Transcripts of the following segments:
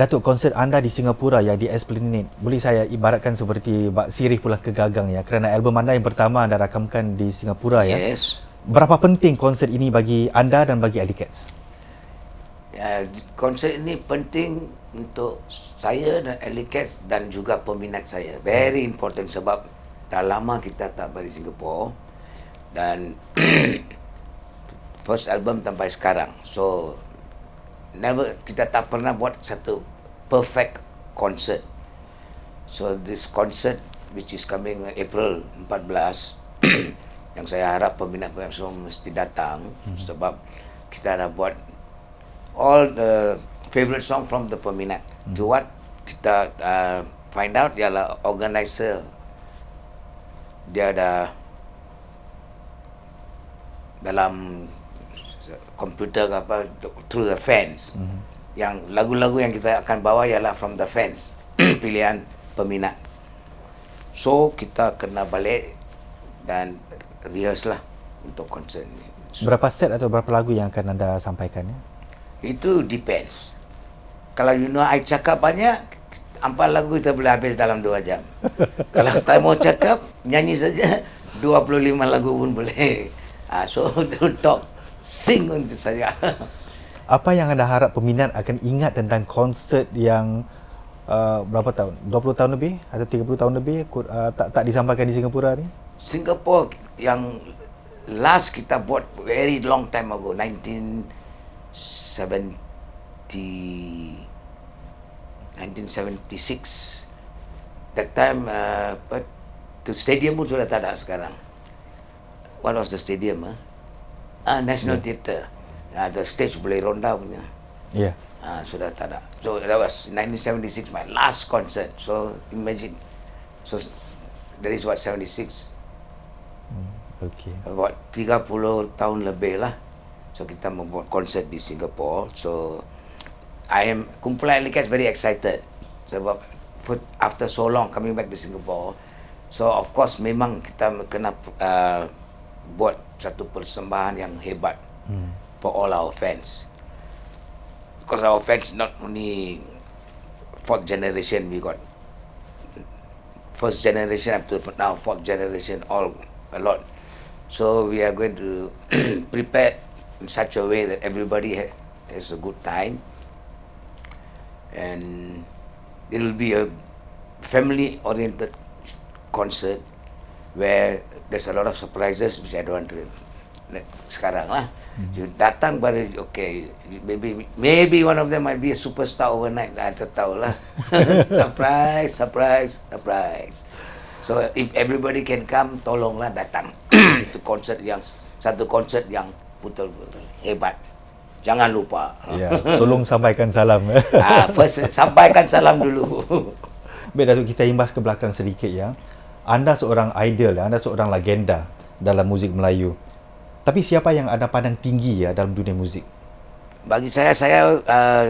Datuk konsert anda di Singapura yang di Esplanade boleh saya ibaratkan seperti Bak Sirih pulang ke gagang ya kerana album anda yang pertama anda rakamkan di Singapura ya. Yes. Berapa penting konsert ini bagi anda dan bagi Alicats? Ya, konsert ini penting untuk saya dan Alicats dan juga peminat saya. Very important sebab dah lama kita tak balik Singapura dan first album sampai sekarang. So never kita tak pernah buat satu perfect concert. So this concert which is coming April 14 yang saya harap peminat-peminat semua mesti datang mm-hmm. sebab kita ada buat all the favorite song from the peminat. Mm-hmm. To what kita uh, find out ialah organizer dia ada dalam komputer apa through the fans. Mm-hmm yang lagu-lagu yang kita akan bawa ialah from the fans pilihan peminat so kita kena balik dan rehearse lah untuk konsert ni so, berapa set atau berapa lagu yang akan anda sampaikan ya? itu depends kalau you know I cakap banyak empat lagu kita boleh habis dalam dua jam kalau tak mau cakap nyanyi saja 25 lagu pun boleh uh, so don't talk sing untuk saya apa yang anda harap peminat akan ingat tentang konsert yang uh, berapa tahun? 20 tahun lebih atau 30 tahun lebih uh, tak tak disampaikan di Singapura ni? Singapura yang last kita buat very long time ago 1970 1976 that time uh, but stadium pun sudah tak ada sekarang what was the stadium huh? Ah? uh, ah, national hmm. theater uh, the stage boleh ronda punya. Ya. Yeah. Uh, sudah tak ada. So that was 1976 my last concert. So imagine. So that is what 76. Hmm, okay. About 30 tahun lebih lah. So kita membuat konsert di Singapore. So I am kumpulan Elikas very excited. Sebab so, after so long coming back to Singapore. So of course memang kita kena uh, buat satu persembahan yang hebat. Hmm. for all our fans. Because our fans, not only fourth generation, we got first generation up to now, fourth generation, all a lot. So we are going to prepare in such a way that everybody ha has a good time and it will be a family oriented concert where there's a lot of surprises which I don't want to sekarang lah. Mm-hmm. datang pada, okay, maybe maybe one of them might be a superstar overnight. I tak tahu lah. surprise, surprise, surprise. So if everybody can come, tolonglah datang. Itu konsert yang satu konsert yang betul-betul hebat. Jangan lupa. Ya, tolong sampaikan salam. Ah, first sampaikan salam dulu. Baik Datuk, kita imbas ke belakang sedikit ya. Anda seorang idol, ya. anda seorang legenda dalam muzik Melayu. Tapi siapa yang ada pandang tinggi ya dalam dunia muzik? Bagi saya, saya uh,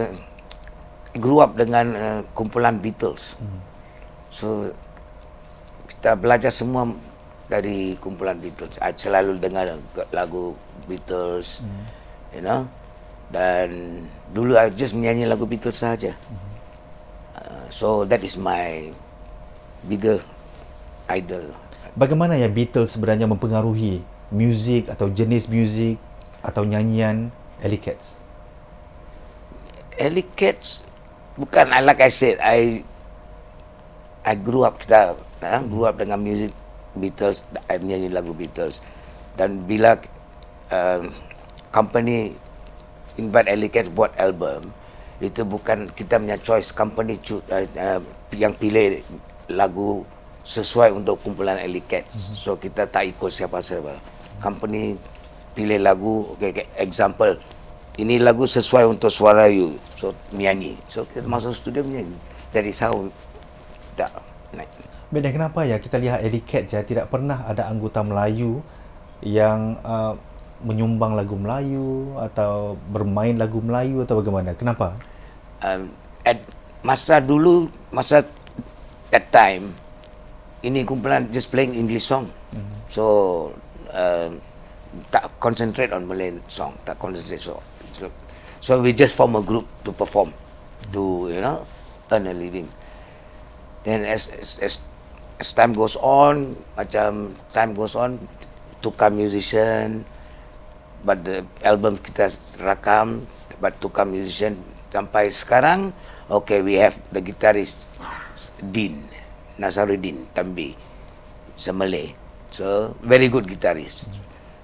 grew up dengan uh, kumpulan Beatles. Hmm. So kita belajar semua dari kumpulan Beatles. I selalu dengar lagu Beatles, hmm. you know. Dan dulu I just menyanyi lagu Beatles saja. Hmm. Uh, so that is my bigger idol. Bagaimana ya Beatles sebenarnya mempengaruhi music atau jenis music atau nyanyian Ellie Katz? Ellie Katz bukan like I said I I grew up kita eh, grew up dengan music Beatles I nyanyi lagu Beatles dan bila uh, company invite Ellie buat album itu bukan kita punya choice company cu, uh, uh, yang pilih lagu sesuai untuk kumpulan Ellie mm-hmm. so kita tak ikut siapa-siapa company pilih lagu okay, okay, example ini lagu sesuai untuk suara you so menyanyi so kita masuk studio menyanyi dari sahur tak naik Beda kenapa ya kita lihat etiket ya tidak pernah ada anggota Melayu yang uh, menyumbang lagu Melayu atau bermain lagu Melayu atau bagaimana kenapa um, at masa dulu masa that time ini kumpulan just playing English song mm-hmm. so Um, tak concentrate on Malay song, tak concentrate so. so. So we just form a group to perform, to you know, earn a living. Then as as as, as time goes on, macam time goes on, tukar musician, but the album kita rakam, but tukar musician sampai sekarang, okay we have the guitarist Din Nazaruddin Tambi, semalay. So very good guitarist.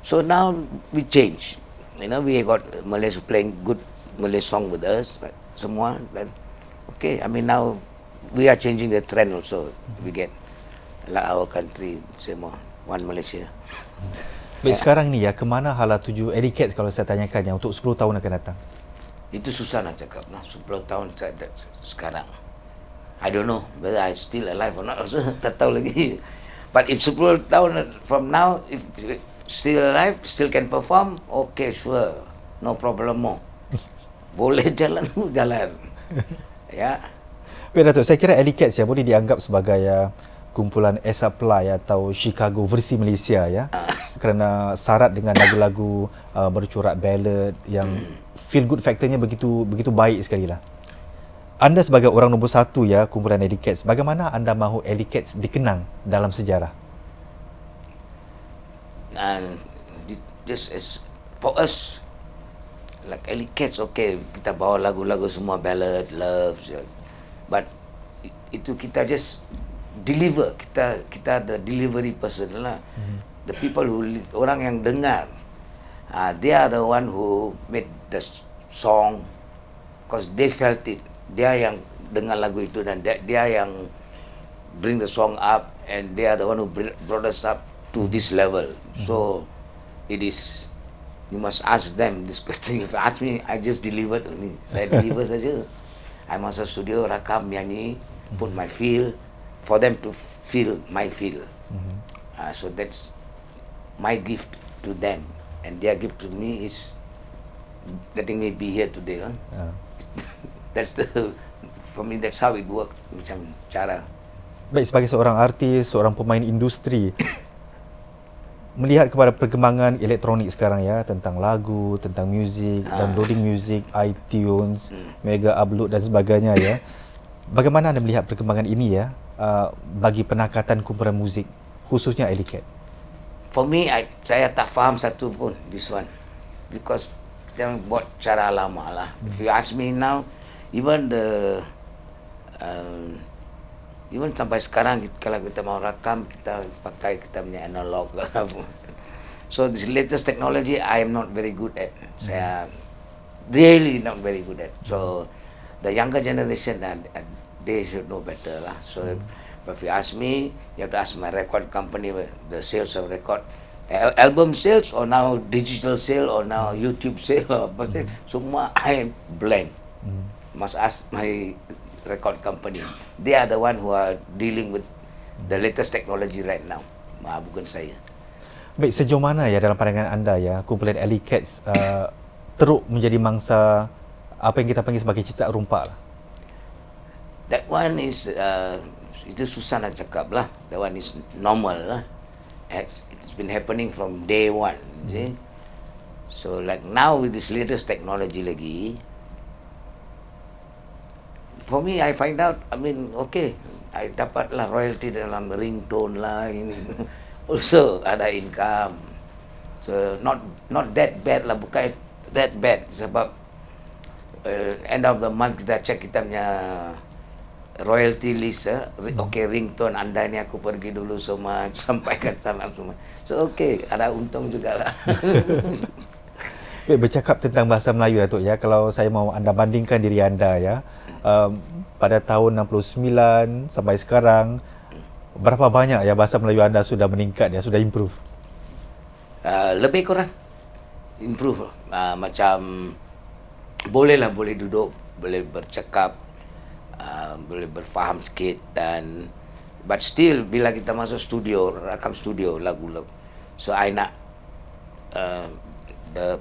So now we change. You know, we got Malays playing good Malay song with us. Semua, then okay. I mean now we are changing the trend also. We get like our country semua one Malaysia. Baik yeah. sekarang ni ya, ke mana hala tuju Ericats kalau saya tanyakan yang untuk 10 tahun akan datang? Itu susah nak cakap lah, 10 tahun sekarang. I don't know whether I still alive or not, tak tahu lagi. But if sepuluh tahun from now, if still alive, still can perform, okay, sure. No problem mo boleh jalan, jalan. ya. Yeah. Baik, Saya kira Elicats siapa ni dianggap sebagai ya, kumpulan Supply atau Chicago versi Malaysia ya. kerana syarat dengan lagu-lagu uh, ballad yang hmm. feel good faktornya begitu begitu baik sekali lah anda sebagai orang nombor satu ya kumpulan Elicats, bagaimana anda mahu Elicats dikenang dalam sejarah? And this is for us like Elicats, okay kita bawa lagu-lagu semua ballad, love, but itu kita just deliver kita kita the delivery person lah mm-hmm. the people who orang yang dengar uh, they are the one who made the song cause they felt it dia yang dengar lagu itu dan dia, dia yang bring the song up and they are the one who brought us up to this level. So it is you must ask them this question. If you ask me, I just delivered I Saya deliver saja. I masuk studio, rakam, nyanyi, put my feel for them to feel my feel. Mm -hmm. uh, so that's my gift to them and their gift to me is letting me be here today. Huh? Yeah. that's the for me that's how it works macam cara baik sebagai seorang artis seorang pemain industri melihat kepada perkembangan elektronik sekarang ya tentang lagu tentang music ha. Ah. loading music iTunes hmm. mega upload dan sebagainya ya bagaimana anda melihat perkembangan ini ya uh, bagi penakatan kumpulan muzik khususnya Elicat for me I, saya tak faham satu pun this one because kita buat cara lama lah. If you ask me now, even the uh, even sampai sekarang kita, kalau kita mau rakam kita pakai kita punya analog lah. so this latest technology I am not very good at. Mm-hmm. Saya really not very good at. So the younger generation and uh, uh, they should know better lah. So mm-hmm. but if you ask me, you have to ask my record company the sales of record Al- album sales or now digital sale or now YouTube sale or apa sih? Mm-hmm. Semua I am blank. mm must ask my record company. They are the one who are dealing with the latest technology right now. Ma, bukan saya. Baik, sejauh mana ya dalam pandangan anda ya, kumpulan Ellie Cats uh, teruk menjadi mangsa apa yang kita panggil sebagai cita rumpak lah? That one is, uh, itu susah nak cakap lah. That one is normal lah. It's been happening from day one. hmm So like now with this latest technology lagi, for me, I find out, I mean, okay, I dapat lah royalty dalam ringtone lah, ini. also, ada income. So, not not that bad lah, bukan that bad. Sebab, uh, end of the month, kita check kita punya royalty list eh? Hmm. okay ringtone anda ni aku pergi dulu semua sampaikan salam semua so okay ada untung juga lah. bercakap tentang bahasa Melayu Datuk lah, ya kalau saya mau anda bandingkan diri anda ya um, pada tahun 69 sampai sekarang berapa banyak ya bahasa Melayu anda sudah meningkat ya sudah improve uh, lebih kurang improve uh, macam bolehlah boleh duduk boleh bercakap uh, boleh berfaham sikit dan but still bila kita masuk studio rakam studio lagu-lagu so i nak uh, the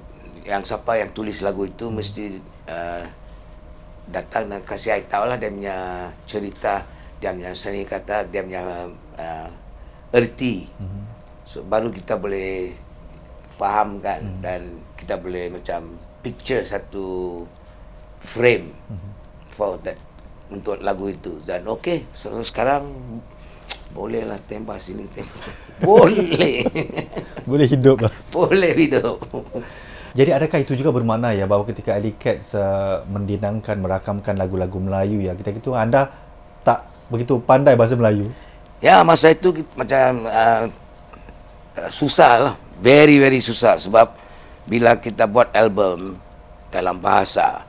yang siapa yang tulis lagu itu mesti uh, datang dan kasih saya tahu lah dia punya cerita dia punya seni kata dia punya uh, erti mm-hmm. so, baru kita boleh faham kan mm-hmm. dan kita boleh macam picture satu frame mm-hmm. for that untuk lagu itu dan okey so, sekarang bolehlah lah tembak sini tembak boleh boleh hidup lah boleh hidup jadi adakah itu juga bermakna ya bahawa ketika Ali Cats uh, mendinangkan, merakamkan lagu-lagu Melayu ya kita itu anda tak begitu pandai bahasa Melayu? Ya masa itu macam uh, susah lah, very very susah sebab bila kita buat album dalam bahasa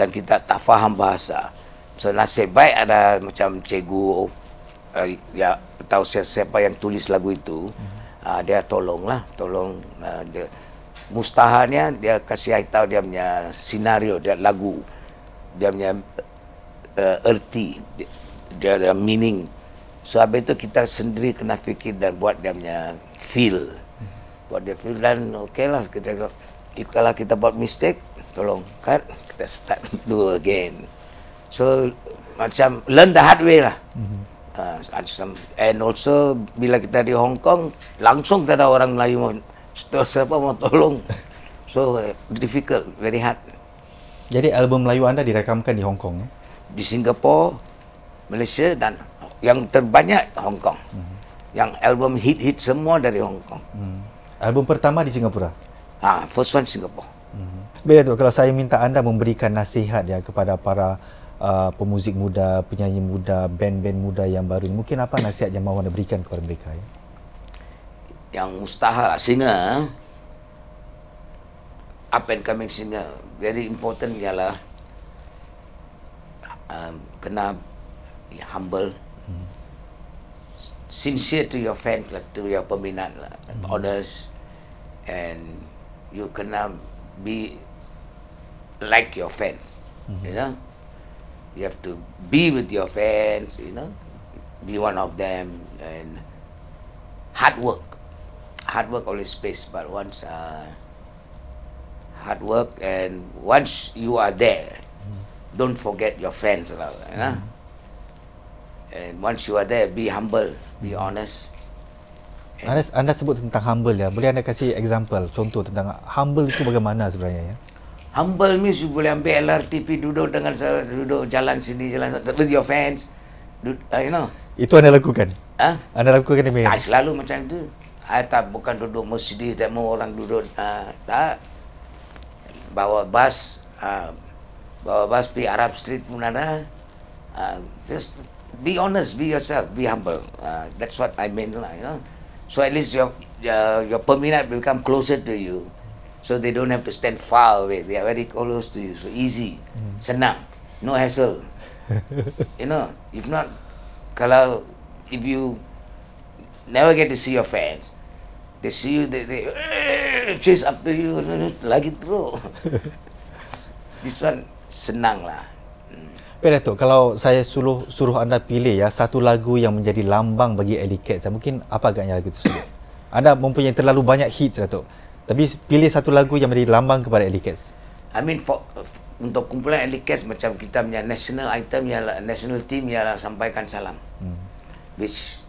dan kita tak faham bahasa. So nasib baik ada macam cikgu uh, ya tahu siapa yang tulis lagu itu. Hmm. Uh, dia tolonglah, tolong uh, dia Mustaharnya dia kasih tahu dia punya senario dia lagu dia punya uh, erti dia, dia ada meaning. So habis itu kita sendiri kena fikir dan buat dia punya feel. Buat dia feel dan okey lah kita kalau kita buat mistake tolong cut kita start do again. So macam learn the hard way lah. Mm-hmm. Uh, and also bila kita di Hong Kong langsung tak ada orang Melayu Setelah siapa mau tolong. So, uh, difficult, very hard. Jadi album Melayu anda direkamkan di Hong Kong? Eh? Di Singapura, Malaysia dan yang terbanyak Hong Kong. Hmm. Yang album hit-hit semua dari Hong Kong. Hmm. Album pertama di Singapura? Ah, ha, first one Singapore. Hmm. Bila tu kalau saya minta anda memberikan nasihat ya kepada para uh, pemuzik muda, penyanyi muda, band-band muda yang baru mungkin apa nasihat yang mahu anda berikan kepada mereka? Ya? yang mustahil lah singer eh? up and coming singer very important ialah um, kena humble hmm. sincere to your fans lah to your peminat lah mm. honest and you kena be like your fans mm. you know you have to be with your fans you know be one of them and hard work hard work always pays. But once uh, hard work and once you are there, mm. don't forget your fans, lah, You know? mm. And once you are there, be humble, be hmm. honest. Anda, anda sebut tentang humble ya. Boleh anda kasih example, contoh tentang humble itu bagaimana sebenarnya ya? Humble means you boleh ambil LRTP duduk dengan saya, duduk jalan sini, jalan sana, with your fans. Du, uh, you know. Itu anda lakukan? Ha? Anda lakukan ini? Tak selalu macam tu. Saya tak bukan duduk masjid, tak mau orang duduk. Uh, tak. Bawa bas. Uh, bawa bas pergi Arab Street pun ada. Uh, just be honest, be yourself, be humble. Uh, that's what I mean lah, you know. So at least your uh, your peminat will come closer to you. So they don't have to stand far away. They are very close to you. So easy. Hmm. Senang. No hassle. you know, if not, kalau if you never get to see your fans. They see you, they, they eh, chase after you, lag it through. This one senang lah. tu, kalau saya suruh suruh anda pilih ya satu lagu yang menjadi lambang bagi Eliket, saya mungkin apa agaknya lagu itu? anda mempunyai terlalu banyak hits, tu. Tapi pilih satu lagu yang menjadi lambang kepada Eliket. I mean for, for, untuk kumpulan Eliket macam kita punya national item ya national team ya sampaikan salam. Hmm. Which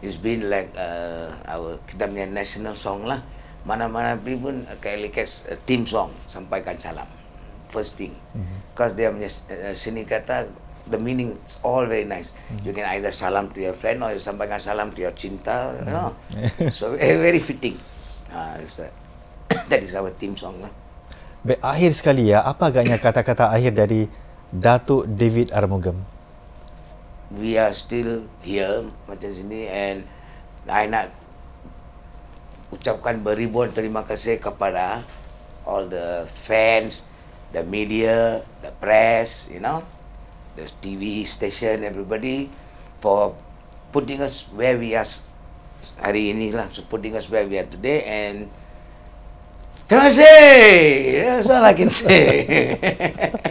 It's been like uh, our kita punya national song lah. Mana-mana pun pun uh, Kailikas uh, team song sampaikan salam. First thing. Mm-hmm. Cause dia punya uh, seni kata the meaning it's all very nice. Mm-hmm. You can either salam to your friend or you sampaikan salam to your cinta. Mm-hmm. You know? Mm-hmm. so eh, very fitting. Uh, ah, that. that is our team song lah. Baik, akhir sekali ya, apa agaknya kata-kata akhir dari Datuk David Armugam? we are still here macam sini and I nak ucapkan beribuan terima kasih kepada all the fans, the media, the press, you know, the TV station, everybody for putting us where we are hari ini lah, so putting us where we are today and Terima kasih. That's all I can say.